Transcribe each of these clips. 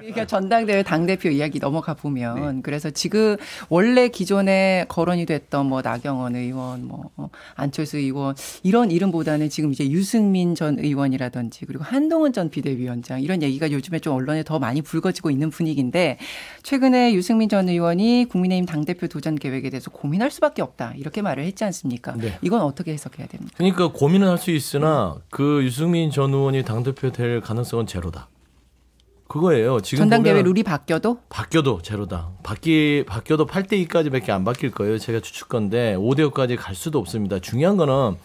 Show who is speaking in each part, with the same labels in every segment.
Speaker 1: 그러니까 전당대회 당대표 이야기 넘어가 보면 네. 그래서 지금 원래 기존에 거론이 됐던 뭐 나경원 의원 뭐 어, 안철수 의원 이런 이름보다는 지금 이제 유승민 전 의원이라든지 그리고 한동훈 전 비대위원장 이런 얘기가 요즘에 좀 언론에 더 많이 불거지고 있는 분위기인데 최근에 유승민 전 의원이 국민의힘 당대표 도전 계획에 대해서 고민할 수밖에 없다 이렇게 말을 했지 않습니까? 네. 이건 어떻게 해석해야 됩니까?
Speaker 2: 그러니까 고민은 할 수 있으나 그 유승민 전 의원이 당대표 될 가능성은 제로다. 그거예요. 지금 전당대회 룰이 바뀌어도 바뀌어도 제로다. 바뀌 바뀌어도 8대 2까지밖에 안 바뀔 거예요. 제가 추측건데 5대 5까지 갈 수도 없습니다. 중요한 거는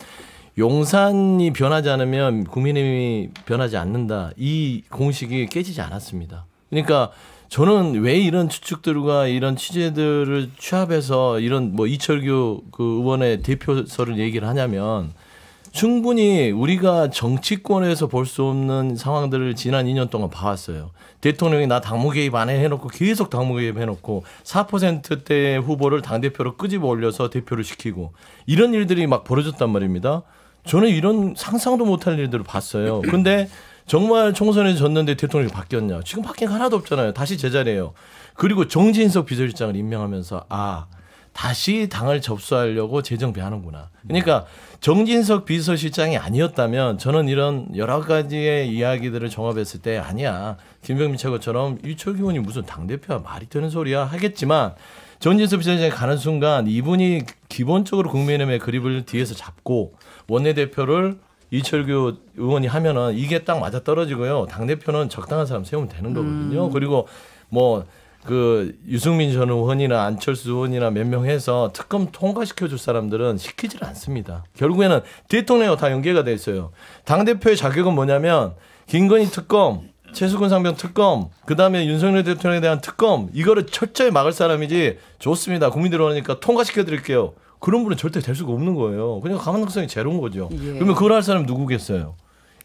Speaker 2: 용산이 변하지 않으면 국민의힘이 변하지 않는다. 이 공식이 깨지지 않았습니다. 그러니까 저는 왜 이런 추측들과 이런 취재들을 취합해서 이런 뭐 이철규 그 의원의 대표설을 얘기를 하냐면 충분히 우리가 정치권에서 볼 수 없는 상황들을 지난 2년 동안 봐왔어요. 대통령이 나 당무 개입 안 해놓고 계속 당무 개입 해놓고 4%대 후보를 당대표로 끄집어 올려서 대표를 시키고 이런 일들이 막 벌어졌단 말입니다. 저는 이런 상상도 못할 일들을 봤어요. 근데 정말 총선에 졌는데 대통령이 바뀌었냐. 지금 바뀐 게 하나도 없잖아요. 다시 제자리예요. 그리고 정진석 비서실장을 임명하면서 아, 다시 당을 접수하려고 재정비하는구나. 그러니까 정진석 비서실장이 아니었다면 저는 이런 여러 가지의 이야기들을 종합했을 때 아니야. 김병민 최고처럼 유철기 의원이 무슨 당대표야 말이 되는 소리야 하겠지만 정진석 비서실장이 가는 순간 이분이 기본적으로 국민의힘의 그립을 뒤에서 잡고 원내대표를 이철규 의원이 하면은 이게 딱 맞아 떨어지고요. 당대표는 적당한 사람 세우면 되는 거거든요. 음. 그리고 뭐그 유승민 전 의원이나 안철수 의원이나 몇 명 해서 특검 통과시켜 줄 사람들은 시키질 않습니다. 결국에는 대통령과 다 연계가 돼 있어요. 당 대표의 자격은 뭐냐면 김건희 특검, 최수근 상병 특검, 그다음에 윤석열 대통령에 대한 특검 이거를 철저히 막을 사람이지 좋습니다. 국민들 원하니까 통과시켜 드릴게요. 그런 분은 절대 될 수가 없는 거예요. 그냥 가능성이 제로인 거죠. 예. 그러면 그걸 할 사람 누구겠어요?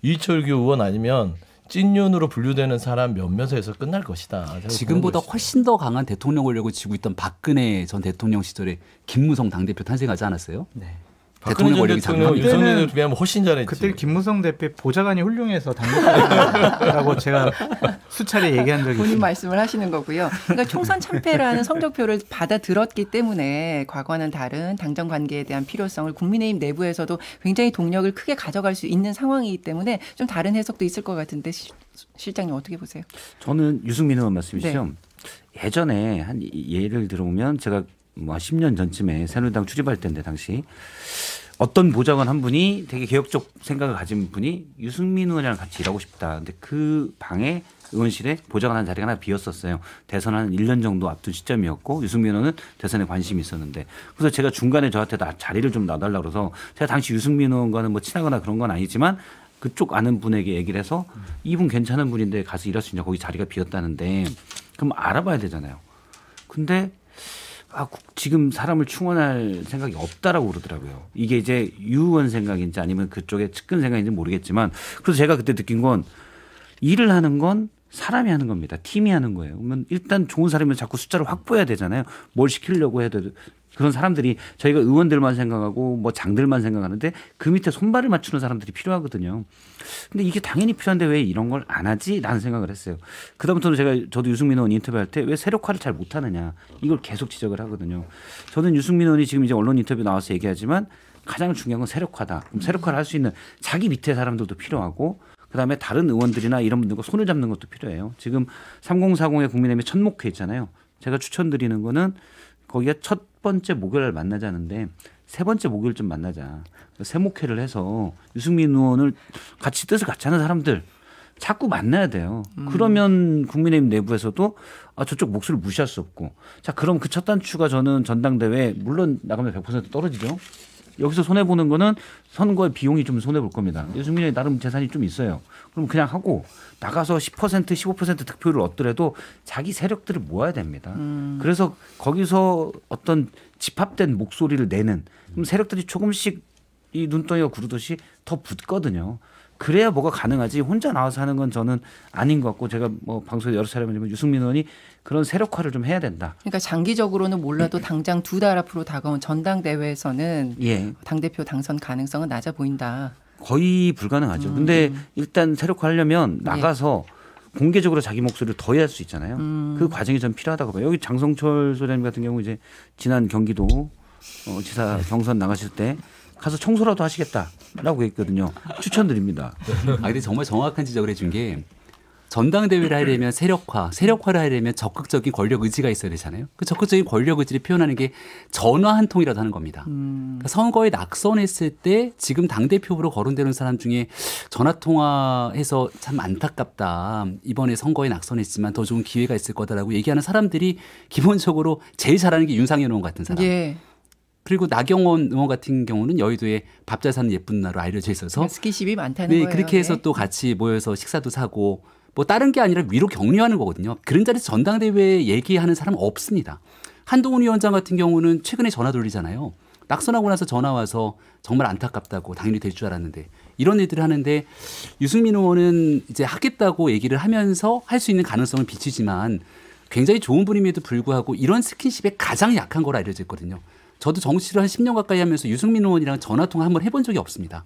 Speaker 2: 이철규 의원 아니면 찐윤으로 분류되는 사람 몇몇에서 끝날 것이다. 지금보다 훨씬 더 강한 대통령 권력을 쥐고 있던 박근혜 전 대통령 시절에
Speaker 3: 김무성 당대표 탄생하지 않았어요? 네. 박근혜 전 대통령 윤석열 대통령
Speaker 2: 비하면 훨씬 잘했지. 그때
Speaker 4: 김무성 대표 보좌관이 훌륭해서 당선됐다고 제가 수차례 얘기한 적이 있습니다.
Speaker 1: 말씀을 하시는 거고요. 그러니까 총선 참패라는 성적표를 받아들었기 때문에 과거와는 다른 당정 관계에 대한 필요성을 국민의힘 내부에서도 굉장히 동력을 크게 가져갈 수 있는 상황이기 때문에 좀 다른 해석도 있을 것 같은데 시, 실장님 어떻게 보세요?
Speaker 5: 저는 유승민 의원 말씀이시죠. 네. 예전에 한 예를 들어보면 제가 뭐 10년 전쯤에 새누리당 출입할 때인데 당시 어떤 보좌관 한 분이 되게 개혁적 생각을 가진 분이 유승민 의원이랑 같이 일하고 싶다. 근데 그 방에 의원실에 보좌관 한 자리가 하나 비었었어요. 대선 한 1년 정도 앞둔 시점이었고 유승민 의원은 대선에 관심이 있었는데 그래서 제가 중간에 저한테 나, 자리를 좀 놔달라 그래서 제가 당시 유승민 의원과는 뭐 친하거나 그런 건 아니지만 그쪽 아는 분에게 얘기를 해서 이분 괜찮은 분인데 가서 일할 수 있냐 거기 자리가 비었다는데 그럼 알아봐야 되잖아요. 근데 아, 지금 사람을 충원할 생각이 없다라고 그러더라고요. 이게 이제 유원 생각인지 아니면 그쪽에 측근 생각인지 모르겠지만 그래서 제가 그때 느낀 건 일을 하는 건 사람이 하는 겁니다. 팀이 하는 거예요. 그러면 일단 좋은 사람이면 자꾸 숫자를 확보해야 되잖아요. 뭘 시키려고 해도 그런 사람들이 저희가 의원들만 생각하고 뭐 장들만 생각하는데 그 밑에 손발을 맞추는 사람들이 필요하거든요. 근데 이게 당연히 필요한데 왜 이런 걸 안 하지? 라는 생각을 했어요. 그다음부터는 제가 저도 유승민 의원 인터뷰할 때 왜 세력화를 잘 못하느냐 이걸 계속 지적을 하거든요. 저는 유승민 의원이 지금 이제 언론 인터뷰 나와서 얘기하지만 가장 중요한 건 세력화다. 그럼 세력화를 할 수 있는 자기 밑에 사람들도 필요하고 그다음에 다른 의원들이나 이런 분들과 손을 잡는 것도 필요해요. 지금 3040의 국민의힘 천목회 있잖아요. 제가 추천드리는 거는 거기가 첫첫 번째 목요일 만나자는데 세 번째 목요일쯤 만나자. 세목회를 해서 유승민 의원을 같이 뜻을 같이 하는 사람들 자꾸 만나야 돼요. 음. 그러면 국민의힘 내부에서도 아 저쪽 목소리를 무시할 수 없고 자 그럼 그 첫 단추가 저는 전당대회 물론 나가면 100% 떨어지죠. 여기서 손해 보는 거는 선거의 비용이 좀 손해 볼 겁니다. 유승민이 나름 재산이 좀 있어요. 그럼 그냥 하고 나가서 10% 15% 득표를 얻더라도 자기 세력들을 모아야 됩니다. 음. 그래서 거기서 어떤 집합된 목소리를 내는 그럼 세력들이 조금씩 이 눈덩이가 구르듯이 더 붙거든요. 그래야 뭐가 가능하지 혼자 나와서 하는 건 저는 아닌 것 같고 제가 뭐 방송에 여러 차례 말하지만 유승민 의원이 그런 세력화를 좀 해야 된다.
Speaker 1: 그러니까 장기적으로는 몰라도 예. 당장 두 달 앞으로 다가온 전당대회에서는 예. 당대표 당선 가능성은 낮아 보인다.
Speaker 5: 거의 불가능하죠. 음. 근데 일단 세력화하려면 예. 나가서 예. 공개적으로 자기 목소리를 더 해야 할 수 있잖아요. 음. 그 과정이 전 필요하다고 봐요. 여기 장성철 소장님 같은 경우 이제 지난 경기도
Speaker 3: 어, 지사 경선 나가실 때 가서 청소라도 하시겠다라고 했거든요. 추천드립니다. 아 근데 정말 정확한 지적을 해준 게 전당대회를 하려면 세력화, 세력화를 하려면 적극적인 권력 의지가 있어야 되잖아요. 그 적극적인 권력 의지를 표현하는 게 전화 한 통이라도 하는 겁니다. 음. 그러니까 선거에 낙선했을 때 지금 당대표로 거론되는 사람 중에 전화 통화해서 참 안타깝다. 이번에 선거에 낙선했지만 더 좋은 기회가 있을 거다라고 얘기하는 사람들이 기본적으로 제일 잘하는 게 윤상현 의원 같은 사람. 예. 그리고 나경원 의원 같은 경우는 여의도에 밥잘 사는 예쁜 나로 알려져 있어서 그러니까 스킨십이 많다는 네, 거예요. 그렇게 해서 네. 또 같이 모여서 식사도 사고 뭐 다른 게 아니라 위로 격려하는 거거든요. 그런 자리에서 전당대회 얘기하는 사람 없습니다. 한동훈 위원장 같은 경우는 최근에 전화 돌리잖아요. 낙선하고 나서 전화 와서 정말 안타깝다고 당연히 될 줄 알았는데 이런 일들을 하는데 유승민 의원은 이제 하겠다고 얘기를 하면서 할 수 있는 가능성을 비치지만 굉장히 좋은 분임에도 불구하고 이런 스킨십에 가장 약한 걸로 알려져 있거든요. 저도 정치를 한 10년 가까이 하면서 유승민 의원이랑 전화통화 한 번 해본 적이 없습니다.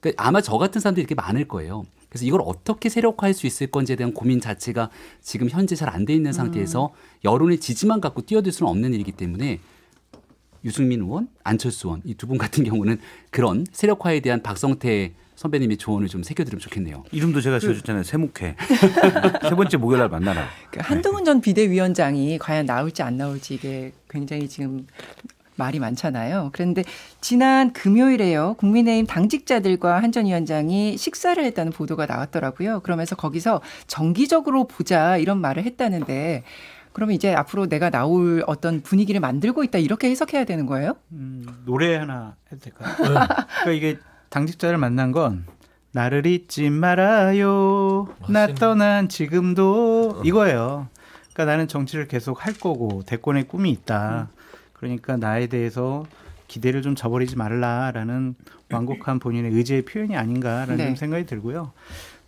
Speaker 3: 그러니까 아마 저 같은 사람들이 이렇게 많을 거예요. 그래서 이걸 어떻게 세력화할 수 있을 건지에 대한 고민 자체가 지금 현재 잘안 돼 있는 상태에서 음. 여론의 지지만 갖고 뛰어들 수는 없는 일이기 때문에 유승민 의원, 안철수 의원 이 두 분 같은 경우는 그런 세력화에 대한 박성태 선배님이 조언을 좀 새겨드리면 좋겠네요. 이름도 제가 그 지어줬잖아요. 세목회. 세 번째 목요일 날 만나라.
Speaker 1: 그러니까 한동훈 전 비대위원장이 과연 나올지 안 나올지 이게 굉장히 지금 말이 많잖아요. 그런데 지난 금요일에요. 국민의힘 당직자들과 한 전 위원장이 식사를 했다는 보도가 나왔더라고요. 그러면서 거기서 정기적으로 보자 이런 말을 했다는데 그러면 이제 앞으로 내가 나올 어떤 분위기를 만들고 있다 이렇게 해석해야 되는 거예요? 음,
Speaker 4: 노래 하나 해도 될까요? 네. 그러니까 이게 당직자를 만난 건 나를 잊지 말아요. 나 떠난 지금도 어. 이거예요. 그러니까 나는 정치를 계속 할 거고 대권의 꿈이 있다. 그러니까 나에 대해서 기대를 좀 저버리지 말라라는 완곡한 본인의 의지의 표현이 아닌가라는 네. 생각이 들고요.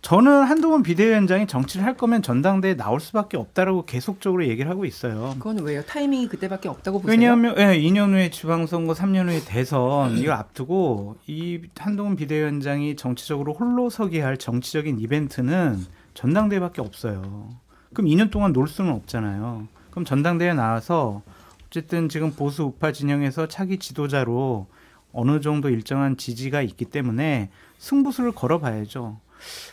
Speaker 4: 저는 한동훈 비대위원장이 정치를 할 거면 전당대에 나올 수밖에 없다라고 계속적으로 얘기를 하고 있어요.
Speaker 1: 그건 왜요? 타이밍이 그때밖에 없다고 보세요? 왜냐하면
Speaker 4: 예, 2년 후에 지방선거, 3년 후에 대선 이걸 앞두고 이 한동훈 비대위원장이 정치적으로 홀로 서게 할 정치적인 이벤트는 전당대밖에 없어요. 그럼 2년 동안 놀 수는 없잖아요. 그럼 전당대회 나와서 어쨌든 지금 보수 우파 진영에서 차기 지도자로 어느 정도 일정한 지지가 있기 때문에 승부수를 걸어봐야죠.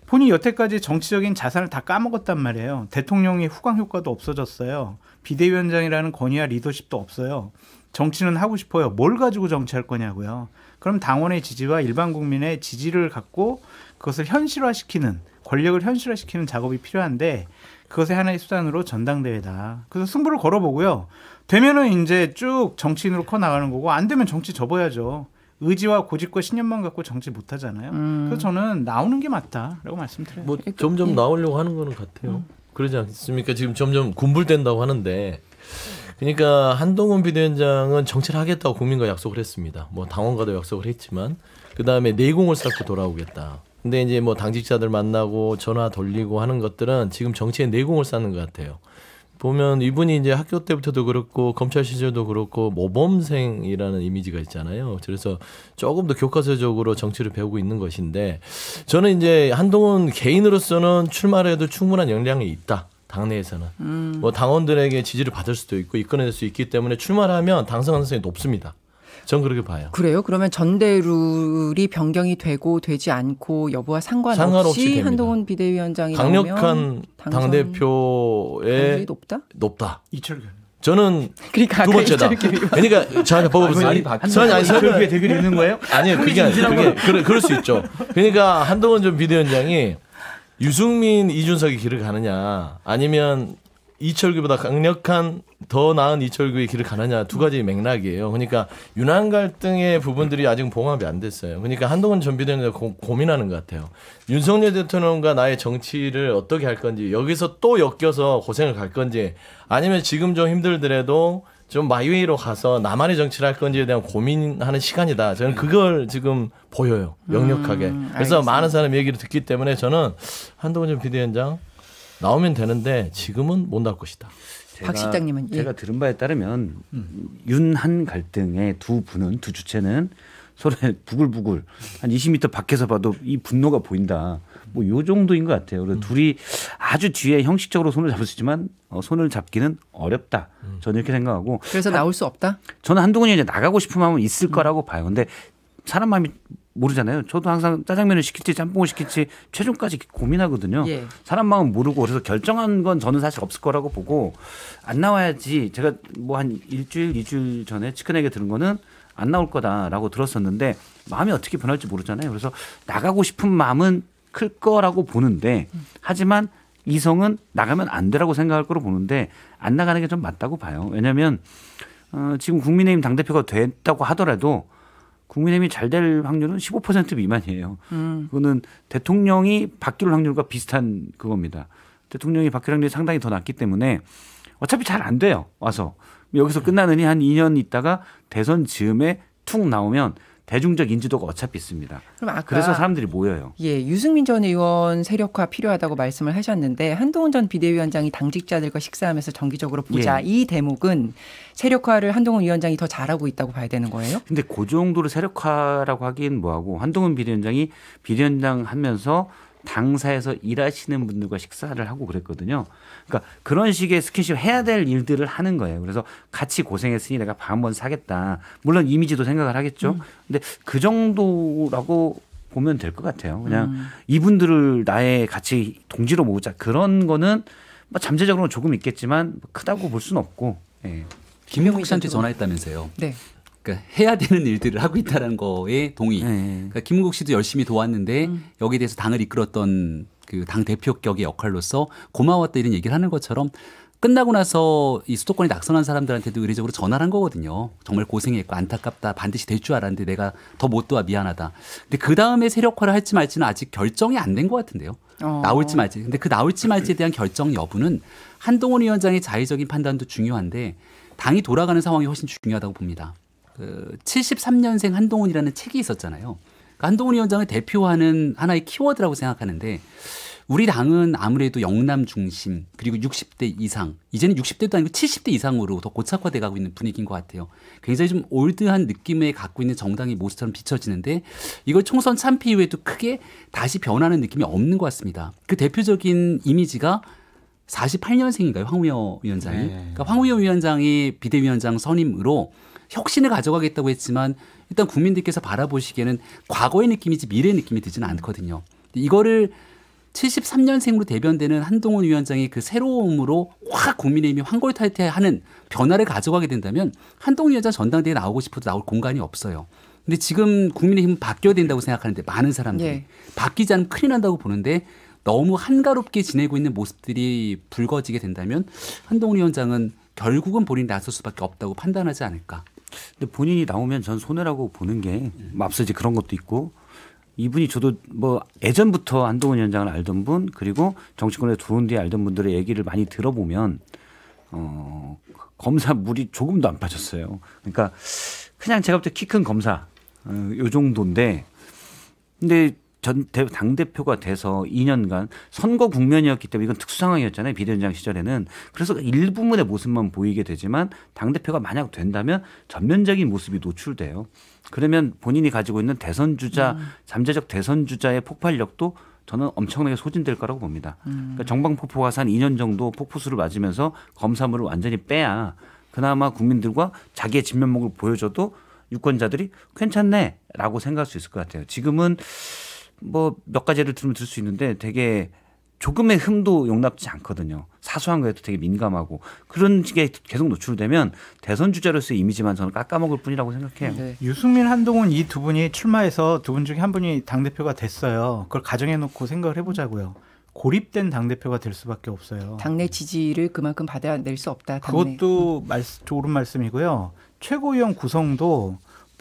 Speaker 4: 본인 여태까지 정치적인 자산을 다 까먹었단 말이에요. 대통령의 후광 효과도 없어졌어요. 비대위원장이라는 권위와 리더십도 없어요. 정치는 하고 싶어요. 뭘 가지고 정치할 거냐고요. 그럼 당원의 지지와 일반 국민의 지지를 갖고 그것을 현실화시키는 권력을 현실화시키는 작업이 필요한데 그것의 하나의 수단으로 전당대회다. 그래서 승부를 걸어보고요. 되면은 이제 쭉 정치인으로 커 나가는 거고 안 되면 정치 접어야죠. 의지와 고집과 신념만 갖고 정치 못 하잖아요. 음. 그래서
Speaker 2: 저는 나오는 게 맞다라고 말씀드려요. 뭐 그러니까 점점 나오려고 하는 거는 같아요. 음. 그러지 않습니까? 지금 점점 군불된다고 하는데 그러니까 한동훈 비대위원장은 정치를 하겠다고 국민과 약속을 했습니다. 뭐 당원과도 약속을 했지만 그 다음에 내공을 쌓고 돌아오겠다. 근데 이제 뭐 당직자들 만나고 전화 돌리고 하는 것들은 지금 정치에 내공을 쌓는 것 같아요. 보면 이분이 이제 학교 때부터도 그렇고 검찰 시절도 그렇고 모범생이라는 이미지가 있잖아요. 그래서 조금 더 교과서적으로 정치를 배우고 있는 것인데 저는 이제 한동훈 개인으로서는 출마를 해도 충분한 역량이 있다. 당내에서는 음. 뭐 당원들에게 지지를 받을 수도 있고 이끌어낼 수 있기 때문에 출마를 하면 당선 가능성이 높습니다. 전 그렇게 봐요.
Speaker 1: 그래요? 그러면 전대룰이 변경이 되고 되지 않고 여부와 상관없이, 상관없이 한동훈 비대위원장이 강력한 당
Speaker 2: 대표의 높다. 높다. 이철규. 저는 그러니까 두 번째다. 그러니까 자, 봐보세요. 아니, 아 아니, 이철규 대결이 있는 거예요? 아니요, 그게 그게 그럴, 그럴 수 있죠. 그러니까 한동훈 전 비대위원장이 유승민 이준석의 길을 가느냐 아니면 이철규보다 강력한 더 나은 이철규의 길을 가느냐 두 가지 맥락이에요. 그러니까 유난 갈등의 부분들이 아직 봉합이 안 됐어요. 그러니까 한동훈 전 비대위원장 고민하는 것 같아요. 윤석열 대통령과 나의 정치를 어떻게 할 건지 여기서 또 엮여서 고생을 갈 건지 아니면 지금 좀 힘들더라도 좀 마이웨이로 가서 나만의 정치를 할 건지에 대한 고민하는 시간이다. 저는 그걸 지금 보여요. 음, 역력하게. 그래서 많은 사람 얘기를 듣기 때문에 저는 한동훈 전 비대위원장 나오면 되는데 지금은 못 나올 것이다. 박 실장님은 예. 제가 예. 들은 바에 따르면 음. 윤한 갈등의
Speaker 5: 두 분은 두 주체는 서로 부글부글 한 20m 밖에서 봐도 이 분노가 보인다. 뭐 요 정도인 것 같아요. 그리서 음. 둘이 아주 뒤에 형식적으로 손을 잡을 수 있지만 어, 손을 잡기는 어렵다. 음. 저는 이렇게 생각하고 그래서 나올 수 없다. 저는 한동훈이 이제 나가고 싶은 마음은 있을 거라고 봐요. 근데 사람 마음이 모르잖아요. 저도 항상 짜장면을 시킬지 짬뽕을 시킬지 최종까지 고민하거든요. 예. 사람 마음 모르고 그래서 결정한 건 저는 사실 없을 거라고 보고 안 나와야지 제가 뭐 한 일주일, 이주일 전에 치킨에게 들은 거는 안 나올 거다라고 들었었는데 마음이 어떻게 변할지 모르잖아요. 그래서 나가고 싶은 마음은 클 거라고 보는데 하지만 이성은 나가면 안 되라고 생각할 거로 보는데 안 나가는 게 좀 맞다고 봐요. 왜냐하면 어, 지금 국민의힘 당대표가 됐다고 하더라도 국민의힘이 잘 될 확률은 15% 미만이에요. 음. 그거는 대통령이 바뀔 확률과 비슷한 그겁니다. 대통령이 바뀔 확률이 상당히 더 낮기 때문에 어차피 잘 안 돼요. 와서. 여기서 끝나느니 한 2년 있다가 대선 즈음에 툭 나오면 대중적 인지도가 어차피 있습니다.
Speaker 1: 그럼 아까 그래서 사람들이 모여요. 예, 유승민 전 의원 세력화 필요하다고 말씀을 하셨는데 한동훈 전 비대위원장이 당직자들과 식사하면서 정기적으로 보자 예. 이 대목은 세력화를 한동훈 위원장이 더 잘하고 있다고 봐야 되는 거예요?
Speaker 5: 근데 그 정도로 세력화라고 하긴 뭐하고 한동훈 비대위원장이 비대위원장 하면서 당사에서 일하시는 분들과 식사를 하고 그랬거든요. 그러니까 그런 식의 스킨십 해야 될 일들을 하는 거예요. 그래서 같이 고생했으니 내가 밥 한 번 사겠다. 물론 이미지도 생각을 하겠죠. 음. 근데 그 정도라고 보면 될 것 같아요. 그냥 음. 이분들을 나의 같이 동지로 모으자 그런 거는 뭐 잠재적으로는
Speaker 3: 조금 있겠지만 크다고 볼 수는 없고. 예. 김영국 씨한테 전화했다면서요. 네. 그러니까 해야 되는 일들을 하고 있다는 라 거에 동의. 네. 그러니까 김은국 씨도 열심히 도왔는데 음. 여기에 대해서 당을 이끌었던 그 당 대표 격의 역할로서 고마웠다 이런 얘기를 하는 것처럼 끝나고 나서 이 수도권에 낙선한 사람들한테도 의례적으로 전화를 한 거거든요. 정말 고생했고 안타깝다. 반드시 될 줄 알았는데 내가 더 못 도와 미안하다. 근데 그 다음에 세력화를 할지 말지는 아직 결정이 안 된 것 같은데요. 어. 나올지 말지. 근데 그 나올지 말지에 대한 결정 여부는 한동훈 위원장의 자의적인 판단도 중요한데 당이 돌아가는 상황이 훨씬 중요하다고 봅니다. 그 73년생 한동훈이라는 책이 있었잖아요. 그 한동훈 위원장을 대표하는 하나의 키워드라고 생각하는데 우리 당은 아무래도 영남 중심 그리고 60대 이상 이제는 60대도 아니고 70대 이상으로 더 고착화돼 가고 있는 분위기인 것 같아요. 굉장히 좀 올드한 느낌에 갖고 있는 정당의 모습처럼 비춰지는데 이걸 총선 참패 이후에도 크게 다시 변하는 느낌이 없는 것 같습니다. 그 대표적인 이미지가 48년생인가요? 황우여 위원장이. 네. 그러니까 황우여 위원장이 비대위원장 선임으로 혁신을 가져가겠다고 했지만 일단 국민들께서 바라보시기에는 과거의 느낌이지 미래의 느낌이 드지는 않거든요. 이거를 73년생으로 대변되는 한동훈 위원장이 그 새로움으로 확 국민의힘이 환골탈태하는 변화를 가져가게 된다면 한동훈 위원장 전당대회 나오고 싶어도 나올 공간이 없어요. 근데 지금 국민의힘은 바뀌어야 된다고 생각하는데 많은 사람들이 예. 바뀌지 않으면 큰일 난다고 보는데 너무 한가롭게 지내고 있는 모습들이 불거지게 된다면 한동훈 위원장은 결국은 본인이 나설 수밖에 없다고 판단하지 않을까 근데 본인이 나오면 전 손해라고 보는 게 맙소지 그런 것도 있고 이분이 저도 뭐
Speaker 5: 예전부터 안동훈 위원장을 알던 분 그리고 정치권에 들어온 뒤에 알던 분들의 얘기를 많이 들어보면 어 검사 물이 조금도 안 빠졌어요. 그러니까 그냥 제가 볼 때 키 큰 검사 어, 요 정도인데 근데 전당 대표가 돼서 2년간 선거 국면이었기 때문에 이건 특수 상황이었잖아요 비대위원장 시절에는 그래서 일부분의 모습만 보이게 되지만 당 대표가 만약 된다면 전면적인 모습이 노출돼요. 그러면 본인이 가지고 있는 대선 주자 음. 잠재적 대선 주자의 폭발력도 저는 엄청나게 소진될 거라고 봅니다. 음. 그러니까 정방폭포가 한 2년 정도 폭포수를 맞으면서 검사물을 완전히 빼야 그나마 국민들과 자기의 진면목을 보여줘도 유권자들이 괜찮네라고 생각할 수 있을 것 같아요. 지금은 뭐몇 가지를 들으면 들수 있는데 되게 조금의 흠도 용납지 않거든요. 사소한 거에도 되게 민감하고 그런 식의 계속 노출되면 대선 주자로서의 이미지만 저는 깎아먹을 뿐이라고
Speaker 1: 생각해요. 네.
Speaker 4: 유승민 한동훈 이 두 분이 출마해서 두 분 중에 한 분이 당 대표가 됐어요. 그걸 가정해 놓고 생각을 해보자고요. 고립된 당 대표가 될 수밖에 없어요.
Speaker 1: 당내 지지를 그만큼 받아낼 수 없다. 당내.
Speaker 4: 그것도 말, 좋은 말씀이고요. 최고위원 구성도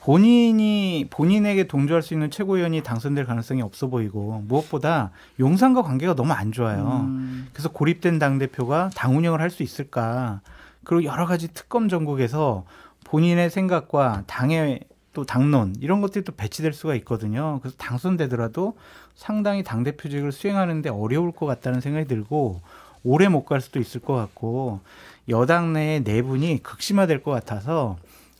Speaker 4: 본인이 본인에게 동조할 수 있는 최고위원이 당선될 가능성이 없어 보이고 무엇보다 용산과 관계가 너무 안 좋아요. 음. 그래서 고립된 당 대표가 당 운영을 할 수 있을까? 그리고 여러 가지 특검 전국에서 본인의 생각과 당의 또 당론 이런 것들이 또 배치될 수가 있거든요. 그래서 당선되더라도 상당히 당 대표직을 수행하는데 어려울 것 같다는 생각이 들고 오래 못 갈 수도 있을 것 같고 여당 내 내분이 극심화될 것 같아서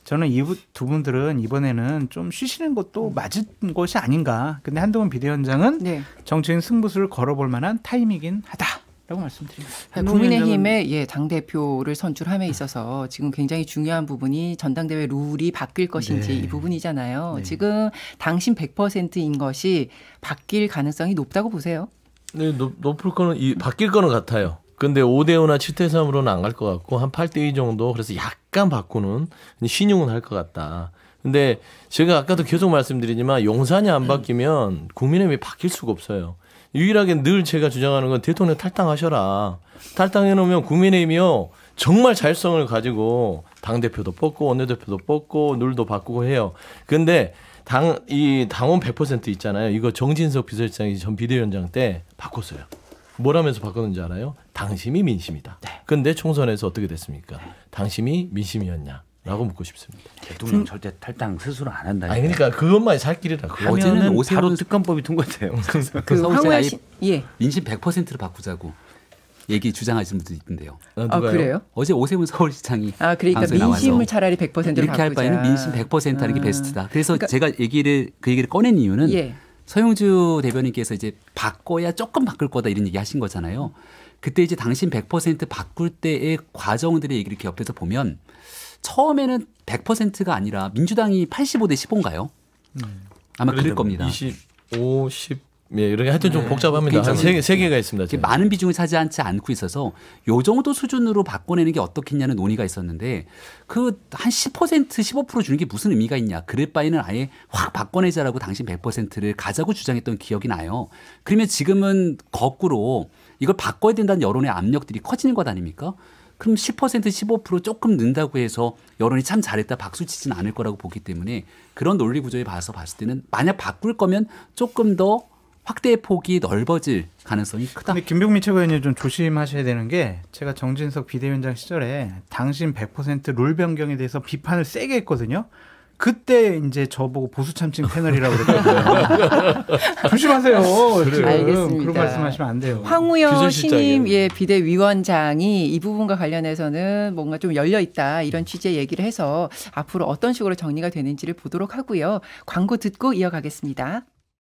Speaker 4: 저는 이 두 분들은 이번에는 좀 쉬시는 것도 음. 맞은 것이 아닌가. 근데 한동훈 비대위원장은 네. 정치인 승부수를 걸어볼 만한 타이밍이긴 하다. 라고 말씀드립니다. 네, 국민의힘의
Speaker 1: 예, 당대표를 선출함에 아. 있어서 지금 굉장히 중요한 부분이 전당대회 룰이 바뀔 것인지 네. 이 부분이잖아요. 네. 지금 당신 100%인 것이 바뀔 가능성이 높다고 보세요?
Speaker 2: 네, 높, 높을 거는 이 바뀔 거는 같아요. 근데 5대 5나 7대 3으로는 안 갈 것 같고 한 8대 2 정도 그래서 약간 바꾸는 신용은 할 것 같다. 근데 제가 아까도 계속 말씀드리지만 용산이 안 바뀌면 국민의힘이 바뀔 수가 없어요. 유일하게 늘 제가 주장하는 건 대통령 탈당하셔라. 탈당해 놓으면 국민의힘이요. 정말 자율성을 가지고 당대표도 뽑고 원내대표도 뽑고 룰도 바꾸고 해요. 근데 당, 이 당원 100% 있잖아요. 이거 정진석 비서실장이 전 비대위원장 때 바꿨어요. 뭐라면서 바꿨는지 알아요? 당심이 민심이다. 네. 근데 총선에서 어떻게 됐습니까? 당심이 민심이었냐? 라고 묻고 싶습니다. 대통령 음. 절대 탈당 스스로 안 한다. 그러니까 그것만 살길이라. 어제는 오세 특검법이 통과돼요. 그,
Speaker 3: 그, 그 황우야 예. 민심 100%로 바꾸자고 얘기 주장하시는 분도 있던데요. 아, 아 그래요? 어제 오세훈 서울시장이 아 그러니까 민심을 차라리 1 0 0 이렇게 할 바에는 민심 100% 하는 게 아. 베스트다. 그래서 그러니까, 제가 얘기를 그 얘기를 꺼낸 이유는 예. 서영주 대변인께서 이제 바꿔야 조금 바꿀 거다 이런 얘기 하신 거잖아요. 음. 그때 이제 당신 100% 바꿀 때의 과정들의 얘기를 이렇게 옆에서 보면 처음에는 100%가 아니라 민주당이 85 대 15인가요? 음. 아마 그럴 겁니다.
Speaker 2: 25,
Speaker 3: 10, 예, 이렇게 하여튼 좀 네, 복잡합니다. 한세 세 개가 있습니다. 제가. 많은 비중을 차지하지 않고 있어서 요 정도 수준으로 바꿔내는 게 어떻겠냐는 논의가 있었는데 그 한10% 15% 주는 게 무슨 의미가 있냐. 그럴 바에는 아예 확 바꿔내자라고 당신 100%를 가자고 주장했던 기억이 나요. 그러면 지금은 거꾸로 이걸 바꿔야 된다는 여론의 압력들이 커지는 것 아닙니까? 그럼 10% 15% 조금 는다고 해서 여론이 참 잘했다 박수 치진 않을 거라고 보기 때문에 그런 논리 구조에 봐서 봤을 때는 만약 바꿀 거면 조금 더 확대의 폭이 넓어질 가능성이
Speaker 4: 크다. 근데 김병민 최고위원님 좀 조심하셔야 되는 게 제가 정진석 비대위원장 시절에 당신 100%롤 변경에 대해서 비판을 세게 했거든요. 그때 이제 저보고 보수 참칭 패널이라고 그러거든요. 조심하세요. 지금. 알겠습니다. 그런 말씀하시면 안 돼요. 황우여 신임
Speaker 1: 예, 비대위원장이 이 부분과 관련해서는 뭔가 좀 열려 있다 이런 취지의 얘기를 해서 앞으로 어떤 식으로 정리가 되는지를 보도록 하고요. 광고 듣고 이어가겠습니다.